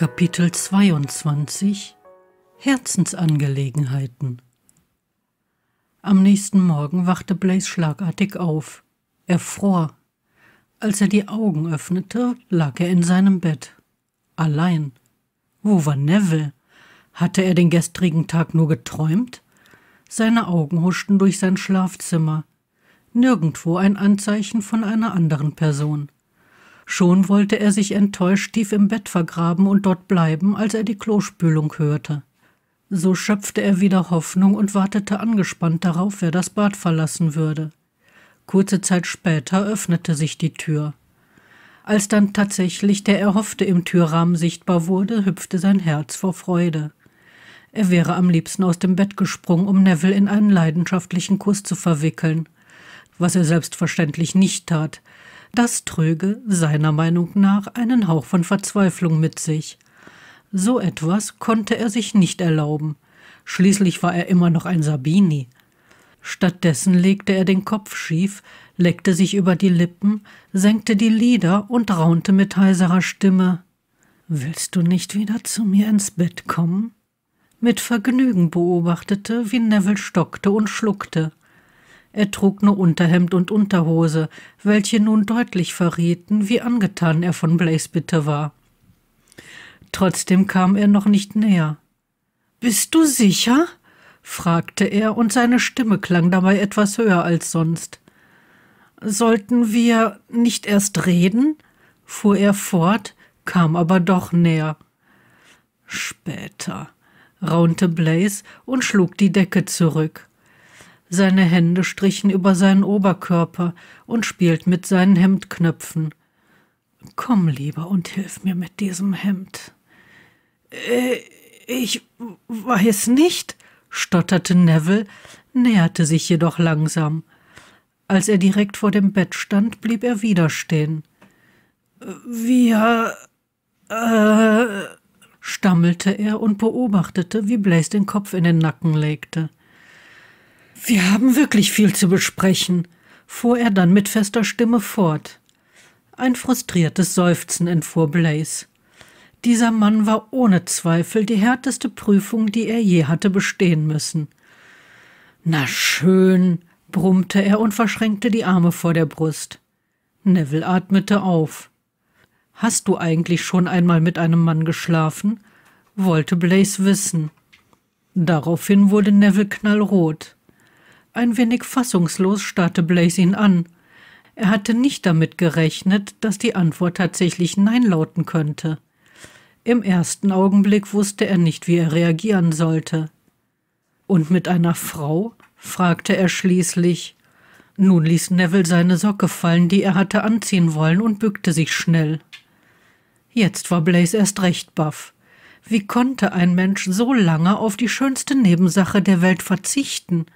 Kapitel 22 Herzensangelegenheiten Am nächsten Morgen wachte Blaze schlagartig auf. Er fror. Als er die Augen öffnete, lag er in seinem Bett. Allein. Wo war Neville? Hatte er den gestrigen Tag nur geträumt? Seine Augen huschten durch sein Schlafzimmer. Nirgendwo ein Anzeichen von einer anderen Person. Schon wollte er sich enttäuscht tief im Bett vergraben und dort bleiben, als er die Klospülung hörte. So schöpfte er wieder Hoffnung und wartete angespannt darauf, wer das Bad verlassen würde. Kurze Zeit später öffnete sich die Tür. Als dann tatsächlich der Erhoffte im Türrahmen sichtbar wurde, hüpfte sein Herz vor Freude. Er wäre am liebsten aus dem Bett gesprungen, um Neville in einen leidenschaftlichen Kuss zu verwickeln, was er selbstverständlich nicht tat, das tröge seiner Meinung nach einen Hauch von Verzweiflung mit sich. So etwas konnte er sich nicht erlauben. Schließlich war er immer noch ein Sabini. Stattdessen legte er den Kopf schief, leckte sich über die Lippen, senkte die Lider und raunte mit heiserer Stimme Willst du nicht wieder zu mir ins Bett kommen? Mit Vergnügen beobachtete, wie Neville stockte und schluckte. Er trug nur Unterhemd und Unterhose, welche nun deutlich verrieten, wie angetan er von Blaze Bitte war. Trotzdem kam er noch nicht näher. Bist du sicher? fragte er, und seine Stimme klang dabei etwas höher als sonst. Sollten wir nicht erst reden? fuhr er fort, kam aber doch näher. Später, raunte Blaze und schlug die Decke zurück. Seine Hände strichen über seinen Oberkörper und spielt mit seinen Hemdknöpfen. Komm lieber und hilf mir mit diesem Hemd. Äh, ich weiß nicht, stotterte Neville, näherte sich jedoch langsam. Als er direkt vor dem Bett stand, blieb er wieder stehen. Wir. äh. stammelte er und beobachtete, wie Blaze den Kopf in den Nacken legte. Wir haben wirklich viel zu besprechen, fuhr er dann mit fester Stimme fort. Ein frustriertes Seufzen entfuhr Blaze. Dieser Mann war ohne Zweifel die härteste Prüfung, die er je hatte bestehen müssen. Na schön, brummte er und verschränkte die Arme vor der Brust. Neville atmete auf. Hast du eigentlich schon einmal mit einem Mann geschlafen? wollte Blaze wissen. Daraufhin wurde Neville knallrot. Ein wenig fassungslos starrte Blaze ihn an. Er hatte nicht damit gerechnet, dass die Antwort tatsächlich Nein lauten könnte. Im ersten Augenblick wusste er nicht, wie er reagieren sollte. Und mit einer Frau? fragte er schließlich. Nun ließ Neville seine Socke fallen, die er hatte anziehen wollen, und bückte sich schnell. Jetzt war Blaze erst recht baff. Wie konnte ein Mensch so lange auf die schönste Nebensache der Welt verzichten?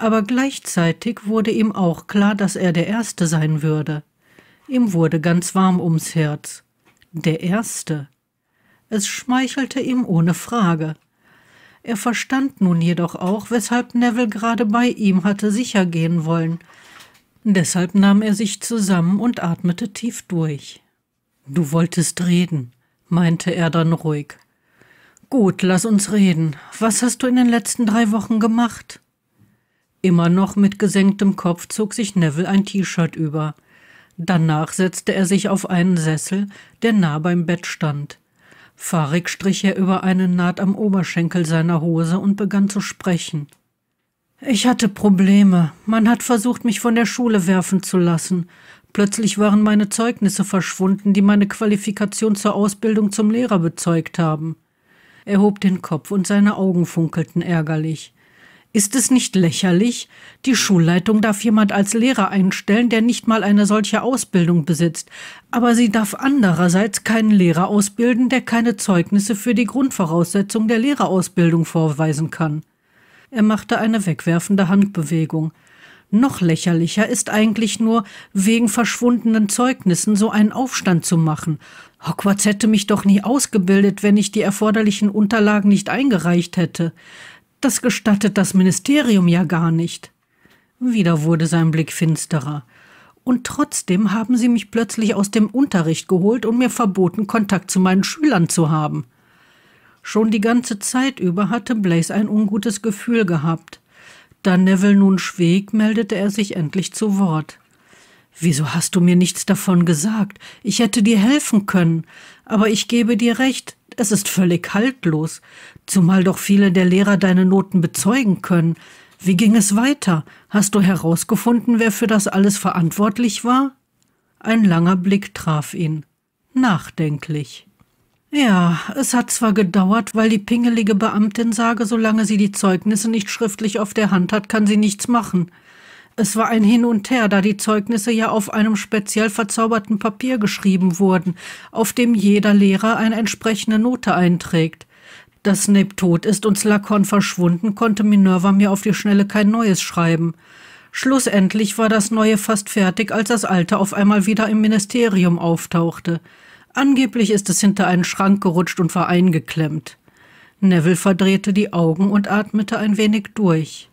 aber gleichzeitig wurde ihm auch klar, dass er der Erste sein würde. Ihm wurde ganz warm ums Herz. Der Erste. Es schmeichelte ihm ohne Frage. Er verstand nun jedoch auch, weshalb Neville gerade bei ihm hatte sichergehen wollen. Deshalb nahm er sich zusammen und atmete tief durch. Du wolltest reden, meinte er dann ruhig. Gut, lass uns reden. Was hast du in den letzten drei Wochen gemacht? Immer noch mit gesenktem Kopf zog sich Neville ein T-Shirt über. Danach setzte er sich auf einen Sessel, der nah beim Bett stand. Fahrig strich er über eine Naht am Oberschenkel seiner Hose und begann zu sprechen. Ich hatte Probleme. Man hat versucht, mich von der Schule werfen zu lassen. Plötzlich waren meine Zeugnisse verschwunden, die meine Qualifikation zur Ausbildung zum Lehrer bezeugt haben. Er hob den Kopf und seine Augen funkelten ärgerlich. Ist es nicht lächerlich? Die Schulleitung darf jemand als Lehrer einstellen, der nicht mal eine solche Ausbildung besitzt. Aber sie darf andererseits keinen Lehrer ausbilden, der keine Zeugnisse für die Grundvoraussetzung der Lehrerausbildung vorweisen kann. Er machte eine wegwerfende Handbewegung. Noch lächerlicher ist eigentlich nur, wegen verschwundenen Zeugnissen so einen Aufstand zu machen. Hogwarts hätte mich doch nie ausgebildet, wenn ich die erforderlichen Unterlagen nicht eingereicht hätte. Das gestattet das Ministerium ja gar nicht. Wieder wurde sein Blick finsterer. Und trotzdem haben sie mich plötzlich aus dem Unterricht geholt und mir verboten, Kontakt zu meinen Schülern zu haben. Schon die ganze Zeit über hatte Blaze ein ungutes Gefühl gehabt. Da Neville nun schwieg, meldete er sich endlich zu Wort. Wieso hast du mir nichts davon gesagt? Ich hätte dir helfen können. Aber ich gebe dir recht, es ist völlig haltlos, zumal doch viele der Lehrer deine Noten bezeugen können. Wie ging es weiter? Hast du herausgefunden, wer für das alles verantwortlich war? Ein langer Blick traf ihn. Nachdenklich. Ja, es hat zwar gedauert, weil die pingelige Beamtin sage, solange sie die Zeugnisse nicht schriftlich auf der Hand hat, kann sie nichts machen. Es war ein Hin und Her, da die Zeugnisse ja auf einem speziell verzauberten Papier geschrieben wurden, auf dem jeder Lehrer eine entsprechende Note einträgt. Dass Snape tot ist und Slakon verschwunden, konnte Minerva mir auf die Schnelle kein neues schreiben. Schlussendlich war das neue fast fertig, als das alte auf einmal wieder im Ministerium auftauchte. Angeblich ist es hinter einen Schrank gerutscht und war eingeklemmt. Neville verdrehte die Augen und atmete ein wenig durch.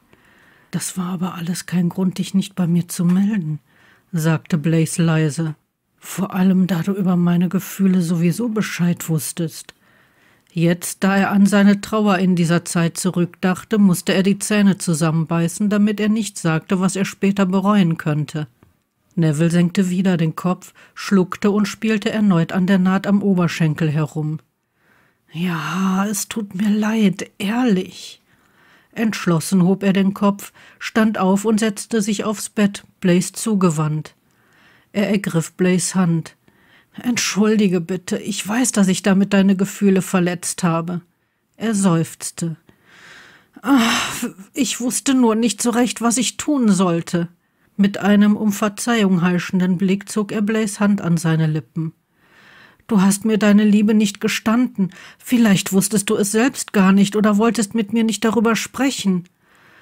Das war aber alles kein Grund, dich nicht bei mir zu melden, sagte Blaze leise. Vor allem, da du über meine Gefühle sowieso Bescheid wusstest. Jetzt, da er an seine Trauer in dieser Zeit zurückdachte, musste er die Zähne zusammenbeißen, damit er nicht sagte, was er später bereuen könnte. Neville senkte wieder den Kopf, schluckte und spielte erneut an der Naht am Oberschenkel herum. Ja, es tut mir leid, ehrlich. Entschlossen hob er den Kopf, stand auf und setzte sich aufs Bett, Blaze zugewandt. Er ergriff Blaze Hand. Entschuldige bitte, ich weiß, dass ich damit deine Gefühle verletzt habe. Er seufzte. Ach, ich wusste nur nicht so recht, was ich tun sollte. Mit einem um Verzeihung heischenden Blick zog er Blaze Hand an seine Lippen. Du hast mir deine Liebe nicht gestanden. Vielleicht wusstest du es selbst gar nicht oder wolltest mit mir nicht darüber sprechen.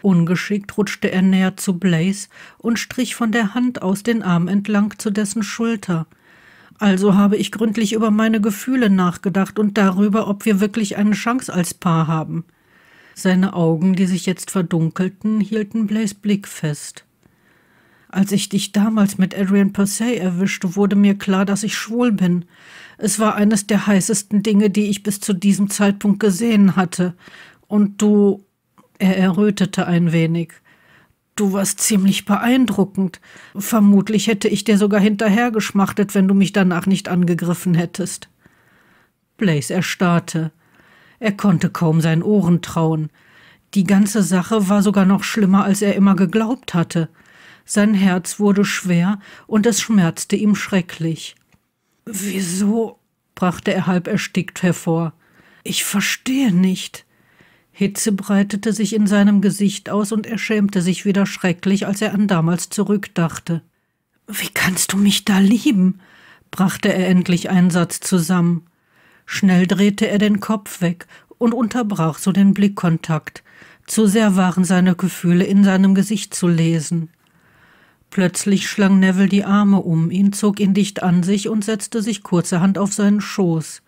Ungeschickt rutschte er näher zu Blaze und strich von der Hand aus den Arm entlang zu dessen Schulter. Also habe ich gründlich über meine Gefühle nachgedacht und darüber, ob wir wirklich eine Chance als Paar haben. Seine Augen, die sich jetzt verdunkelten, hielten Blaze Blick fest. Als ich dich damals mit Adrian Percy erwischte, wurde mir klar, dass ich schwul bin. Es war eines der heißesten Dinge, die ich bis zu diesem Zeitpunkt gesehen hatte. Und du. Er errötete ein wenig. Du warst ziemlich beeindruckend. Vermutlich hätte ich dir sogar hinterhergeschmachtet, wenn du mich danach nicht angegriffen hättest. Blaze erstarrte. Er konnte kaum seinen Ohren trauen. Die ganze Sache war sogar noch schlimmer, als er immer geglaubt hatte. Sein Herz wurde schwer und es schmerzte ihm schrecklich. Wieso? brachte er halb erstickt hervor. Ich verstehe nicht. Hitze breitete sich in seinem Gesicht aus und er schämte sich wieder schrecklich, als er an damals zurückdachte. Wie kannst du mich da lieben? brachte er endlich einen Satz zusammen. Schnell drehte er den Kopf weg und unterbrach so den Blickkontakt. Zu sehr waren seine Gefühle in seinem Gesicht zu lesen. Plötzlich schlang Neville die Arme um ihn, zog ihn dicht an sich und setzte sich kurzerhand auf seinen Schoß.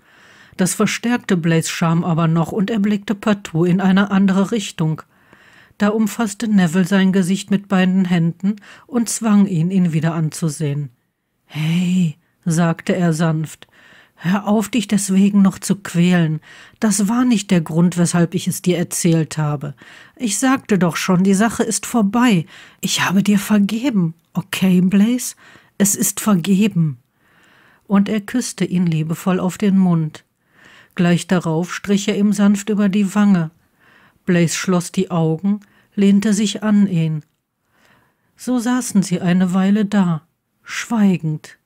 Das verstärkte Blaze Scham aber noch und er blickte partout in eine andere Richtung. Da umfasste Neville sein Gesicht mit beiden Händen und zwang ihn, ihn wieder anzusehen. Hey, sagte er sanft, Hör auf, dich deswegen noch zu quälen. Das war nicht der Grund, weshalb ich es dir erzählt habe. Ich sagte doch schon, die Sache ist vorbei. Ich habe dir vergeben. Okay, Blaze? Es ist vergeben. Und er küsste ihn liebevoll auf den Mund. Gleich darauf strich er ihm sanft über die Wange. Blaze schloss die Augen, lehnte sich an ihn. So saßen sie eine Weile da, schweigend.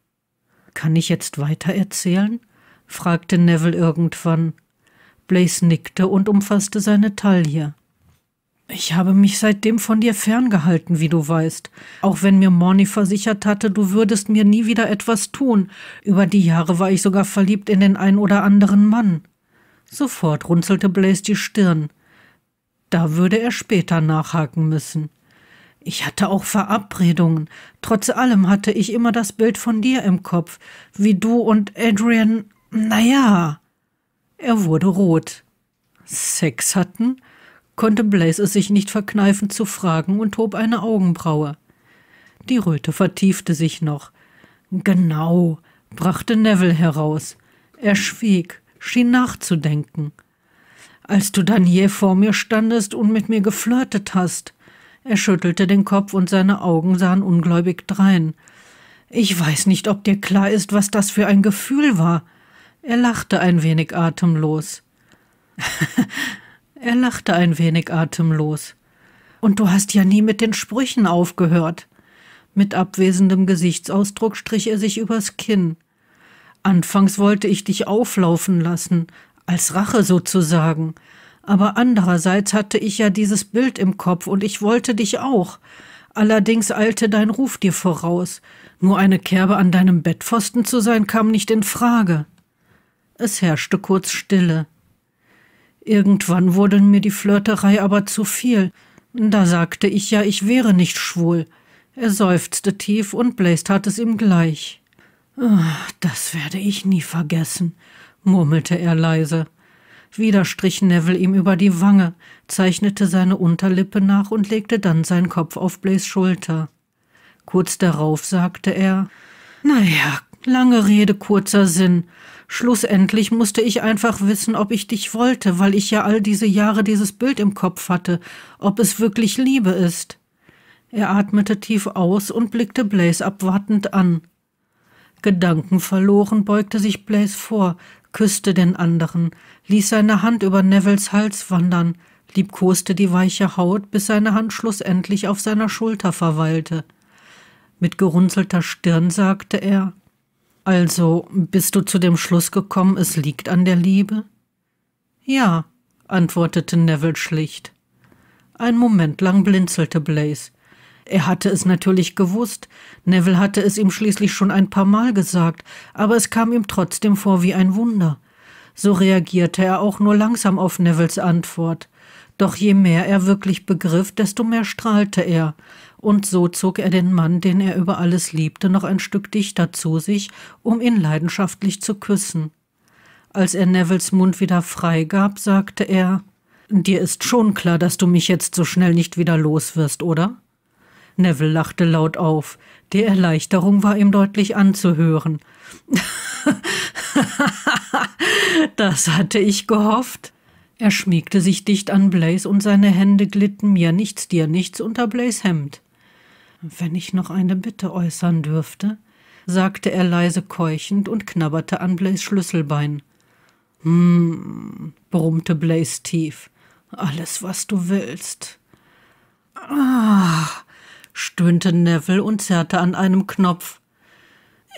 Kann ich jetzt weitererzählen? fragte Neville irgendwann. Blaze nickte und umfasste seine Taille. Ich habe mich seitdem von dir ferngehalten, wie du weißt, auch wenn mir Morny versichert hatte, du würdest mir nie wieder etwas tun. Über die Jahre war ich sogar verliebt in den ein oder anderen Mann. Sofort runzelte Blaze die Stirn. Da würde er später nachhaken müssen. Ich hatte auch Verabredungen. Trotz allem hatte ich immer das Bild von dir im Kopf, wie du und Adrian, naja. Er wurde rot. Sex hatten? konnte Blaze es sich nicht verkneifen zu fragen und hob eine Augenbraue. Die Röte vertiefte sich noch. Genau, brachte Neville heraus. Er schwieg, schien nachzudenken. Als du dann je vor mir standest und mit mir geflirtet hast, er schüttelte den Kopf und seine Augen sahen ungläubig drein. Ich weiß nicht, ob dir klar ist, was das für ein Gefühl war. Er lachte ein wenig atemlos. er lachte ein wenig atemlos. Und du hast ja nie mit den Sprüchen aufgehört. Mit abwesendem Gesichtsausdruck strich er sich übers Kinn. Anfangs wollte ich dich auflaufen lassen, als Rache sozusagen, aber andererseits hatte ich ja dieses Bild im Kopf und ich wollte dich auch. Allerdings eilte dein Ruf dir voraus. Nur eine Kerbe an deinem Bettpfosten zu sein, kam nicht in Frage. Es herrschte kurz Stille. Irgendwann wurde mir die Flirterei aber zu viel. Da sagte ich ja, ich wäre nicht schwul. Er seufzte tief und Blaze tat es ihm gleich. Ah, das werde ich nie vergessen, murmelte er leise. Wieder strich Neville ihm über die Wange, zeichnete seine Unterlippe nach und legte dann seinen Kopf auf Blaze Schulter. Kurz darauf sagte er, naja, lange Rede, kurzer Sinn. Schlussendlich musste ich einfach wissen, ob ich dich wollte, weil ich ja all diese Jahre dieses Bild im Kopf hatte, ob es wirklich Liebe ist. Er atmete tief aus und blickte Blaze abwartend an. Gedankenverloren beugte sich Blaze vor, küsste den anderen, ließ seine Hand über Nevils Hals wandern, liebkoste die weiche Haut, bis seine Hand schlussendlich auf seiner Schulter verweilte. Mit gerunzelter Stirn sagte er, also bist du zu dem Schluss gekommen, es liegt an der Liebe? Ja, antwortete Neville schlicht. Ein Moment lang blinzelte Blaze. Er hatte es natürlich gewusst, Neville hatte es ihm schließlich schon ein paar Mal gesagt, aber es kam ihm trotzdem vor wie ein Wunder. So reagierte er auch nur langsam auf Nevilles Antwort. Doch je mehr er wirklich begriff, desto mehr strahlte er, und so zog er den Mann, den er über alles liebte, noch ein Stück dichter zu sich, um ihn leidenschaftlich zu küssen. Als er Nevilles Mund wieder frei gab, sagte er Dir ist schon klar, dass du mich jetzt so schnell nicht wieder los wirst, oder? Neville lachte laut auf. Die Erleichterung war ihm deutlich anzuhören. das hatte ich gehofft. Er schmiegte sich dicht an Blaze und seine Hände glitten mir nichts, dir nichts unter Blaze Hemd. Wenn ich noch eine Bitte äußern dürfte, sagte er leise keuchend und knabberte an Blaze Schlüsselbein. Hm, brummte Blaze tief. Alles, was du willst. Ah, stöhnte Neville und zerrte an einem Knopf.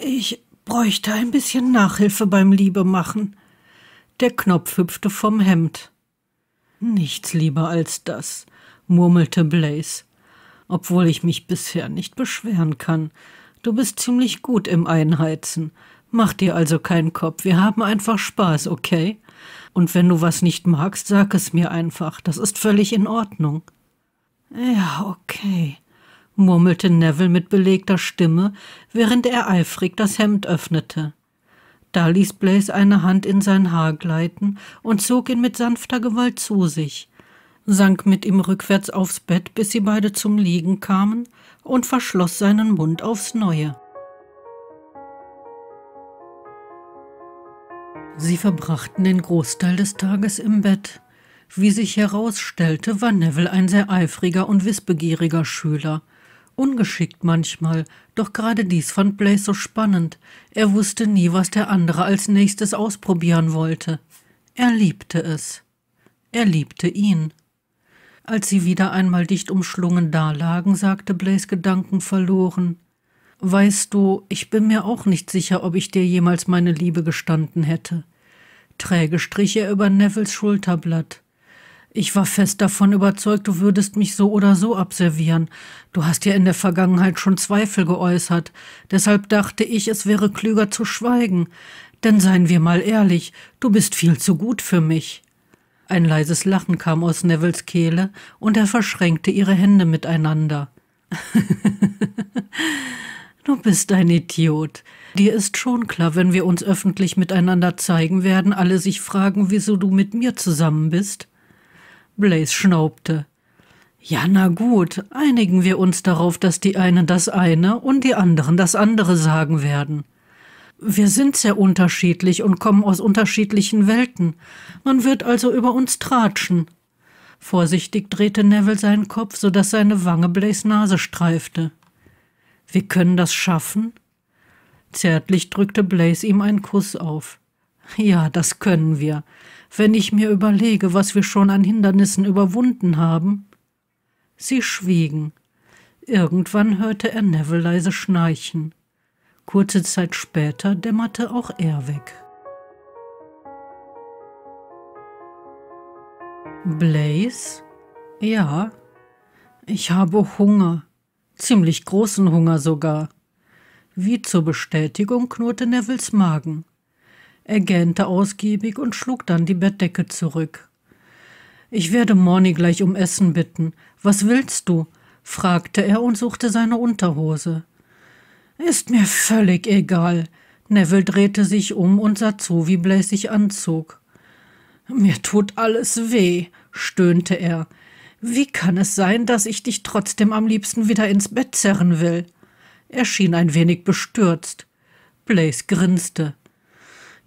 Ich bräuchte ein bisschen Nachhilfe beim Liebemachen. Der Knopf hüpfte vom Hemd. Nichts lieber als das, murmelte Blaze. Obwohl ich mich bisher nicht beschweren kann. Du bist ziemlich gut im Einheizen. Mach dir also keinen Kopf, wir haben einfach Spaß, okay? Und wenn du was nicht magst, sag es mir einfach, das ist völlig in Ordnung. Ja, okay, murmelte Neville mit belegter Stimme, während er eifrig das Hemd öffnete. Da ließ Blaze eine Hand in sein Haar gleiten und zog ihn mit sanfter Gewalt zu sich, sank mit ihm rückwärts aufs Bett, bis sie beide zum Liegen kamen, und verschloss seinen Mund aufs Neue. Sie verbrachten den Großteil des Tages im Bett. Wie sich herausstellte, war Neville ein sehr eifriger und wissbegieriger Schüler, ungeschickt manchmal, doch gerade dies fand Blaise so spannend. Er wusste nie, was der andere als nächstes ausprobieren wollte. Er liebte es. Er liebte ihn. Als sie wieder einmal dicht umschlungen dalagen, sagte Blaise Gedanken verloren. Weißt du, ich bin mir auch nicht sicher, ob ich dir jemals meine Liebe gestanden hätte. Träge strich er über Nevils Schulterblatt. Ich war fest davon überzeugt, du würdest mich so oder so abservieren. Du hast ja in der Vergangenheit schon Zweifel geäußert. Deshalb dachte ich, es wäre klüger zu schweigen. Denn seien wir mal ehrlich, du bist viel zu gut für mich. Ein leises Lachen kam aus Nevilles Kehle und er verschränkte ihre Hände miteinander. du bist ein Idiot. Dir ist schon klar, wenn wir uns öffentlich miteinander zeigen werden, alle sich fragen, wieso du mit mir zusammen bist. Blaze schnaubte. Ja, na gut, einigen wir uns darauf, dass die einen das eine und die anderen das andere sagen werden. Wir sind sehr unterschiedlich und kommen aus unterschiedlichen Welten. Man wird also über uns tratschen. Vorsichtig drehte Neville seinen Kopf, so dass seine Wange Blaze Nase streifte. Wir können das schaffen? Zärtlich drückte Blaze ihm einen Kuss auf. Ja, das können wir. Wenn ich mir überlege, was wir schon an Hindernissen überwunden haben. Sie schwiegen. Irgendwann hörte er Neville leise schnarchen. Kurze Zeit später dämmerte auch er weg. Blaze? Ja. Ich habe Hunger. Ziemlich großen Hunger sogar. Wie zur Bestätigung knurrte Nevilles Magen. Er gähnte ausgiebig und schlug dann die Bettdecke zurück. Ich werde Morny gleich um Essen bitten. Was willst du? fragte er und suchte seine Unterhose. Ist mir völlig egal. Neville drehte sich um und sah zu, wie Blaise sich anzog. Mir tut alles weh, stöhnte er. Wie kann es sein, dass ich dich trotzdem am liebsten wieder ins Bett zerren will? Er schien ein wenig bestürzt. Blaise grinste.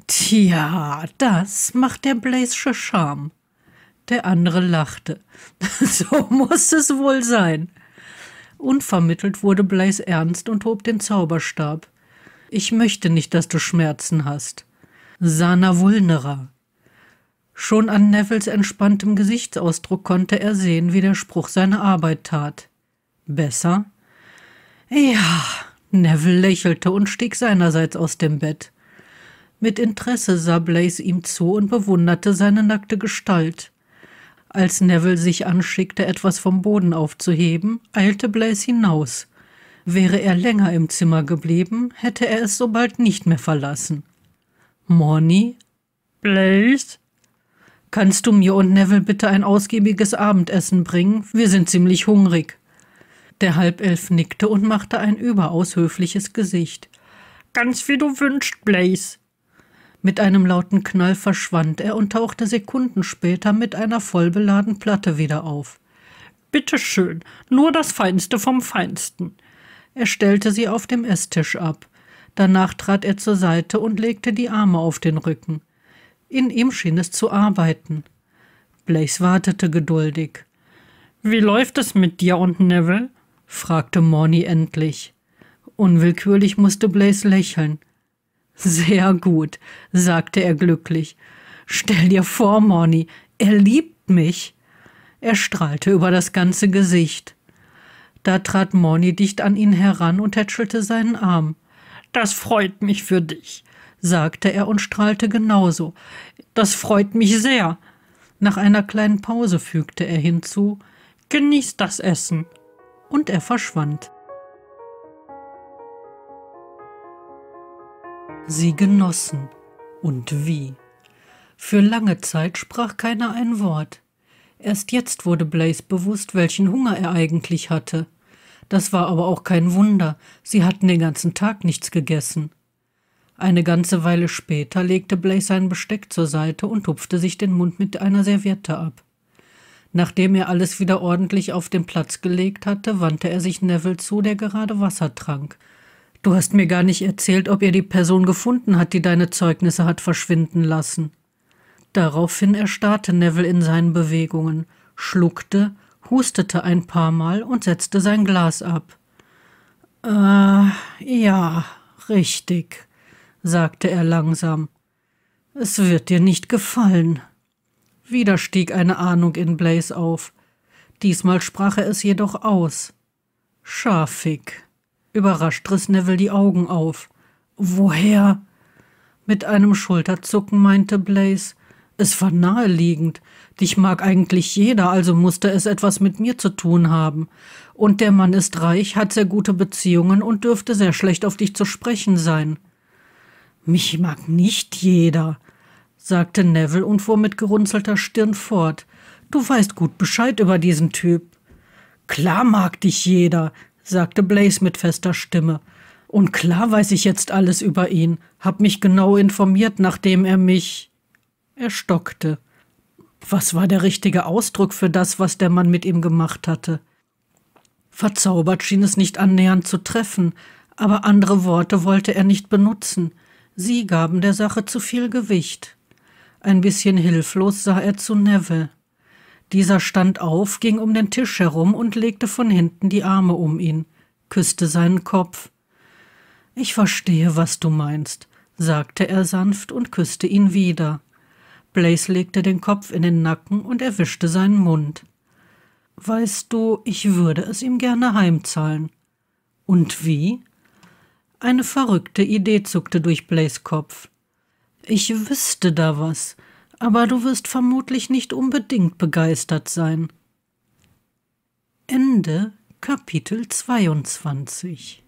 Tja, das macht der Blaise Charme. Der andere lachte. so muss es wohl sein. Unvermittelt wurde Blaise ernst und hob den Zauberstab. Ich möchte nicht, dass du Schmerzen hast. Sana vulnera. Schon an Nevils entspanntem Gesichtsausdruck konnte er sehen, wie der Spruch seine Arbeit tat. Besser? Ja, Neville lächelte und stieg seinerseits aus dem Bett. Mit Interesse sah Blaze ihm zu und bewunderte seine nackte Gestalt. Als Neville sich anschickte, etwas vom Boden aufzuheben, eilte Blaze hinaus. Wäre er länger im Zimmer geblieben, hätte er es sobald nicht mehr verlassen. Morny? Blaze? Kannst du mir und Neville bitte ein ausgiebiges Abendessen bringen? Wir sind ziemlich hungrig. Der Halbelf nickte und machte ein überaus höfliches Gesicht. Ganz wie du wünschst, Blaze. Mit einem lauten Knall verschwand er und tauchte Sekunden später mit einer vollbeladenen Platte wieder auf. Bitte schön, nur das Feinste vom Feinsten. Er stellte sie auf dem Esstisch ab. Danach trat er zur Seite und legte die Arme auf den Rücken. In ihm schien es zu arbeiten. Blaze wartete geduldig. Wie läuft es mit dir und Neville? fragte Morny endlich. Unwillkürlich musste Blaze lächeln. Sehr gut, sagte er glücklich. Stell dir vor, Moni, er liebt mich. Er strahlte über das ganze Gesicht. Da trat Moni dicht an ihn heran und tätschelte seinen Arm. Das freut mich für dich, sagte er und strahlte genauso. Das freut mich sehr. Nach einer kleinen Pause fügte er hinzu Genieß das Essen. Und er verschwand. Sie genossen. Und wie. Für lange Zeit sprach keiner ein Wort. Erst jetzt wurde Blaze bewusst, welchen Hunger er eigentlich hatte. Das war aber auch kein Wunder, sie hatten den ganzen Tag nichts gegessen. Eine ganze Weile später legte Blaze sein Besteck zur Seite und tupfte sich den Mund mit einer Serviette ab. Nachdem er alles wieder ordentlich auf den Platz gelegt hatte, wandte er sich Neville zu, der gerade Wasser trank. Du hast mir gar nicht erzählt, ob er die Person gefunden hat, die deine Zeugnisse hat verschwinden lassen. Daraufhin erstarrte Neville in seinen Bewegungen, schluckte, hustete ein paar Mal und setzte sein Glas ab. Äh, ja, richtig, sagte er langsam. Es wird dir nicht gefallen. Wieder stieg eine Ahnung in Blaze auf. Diesmal sprach er es jedoch aus. Scharfig. Überrascht riss Neville die Augen auf. Woher? Mit einem Schulterzucken meinte Blaze. Es war naheliegend. Dich mag eigentlich jeder, also musste es etwas mit mir zu tun haben. Und der Mann ist reich, hat sehr gute Beziehungen und dürfte sehr schlecht auf dich zu sprechen sein. Mich mag nicht jeder, sagte Neville und fuhr mit gerunzelter Stirn fort. Du weißt gut Bescheid über diesen Typ. Klar mag dich jeder, sagte Blaze mit fester Stimme. Und klar weiß ich jetzt alles über ihn, hab mich genau informiert, nachdem er mich. Er stockte. Was war der richtige Ausdruck für das, was der Mann mit ihm gemacht hatte? Verzaubert schien es nicht annähernd zu treffen, aber andere Worte wollte er nicht benutzen. Sie gaben der Sache zu viel Gewicht. Ein bisschen hilflos sah er zu Neville. Dieser stand auf, ging um den Tisch herum und legte von hinten die Arme um ihn, küsste seinen Kopf. Ich verstehe, was du meinst, sagte er sanft und küsste ihn wieder. Blaze legte den Kopf in den Nacken und erwischte seinen Mund. Weißt du, ich würde es ihm gerne heimzahlen. Und wie? Eine verrückte Idee zuckte durch Blaze Kopf. Ich wüsste da was aber du wirst vermutlich nicht unbedingt begeistert sein. Ende Kapitel 22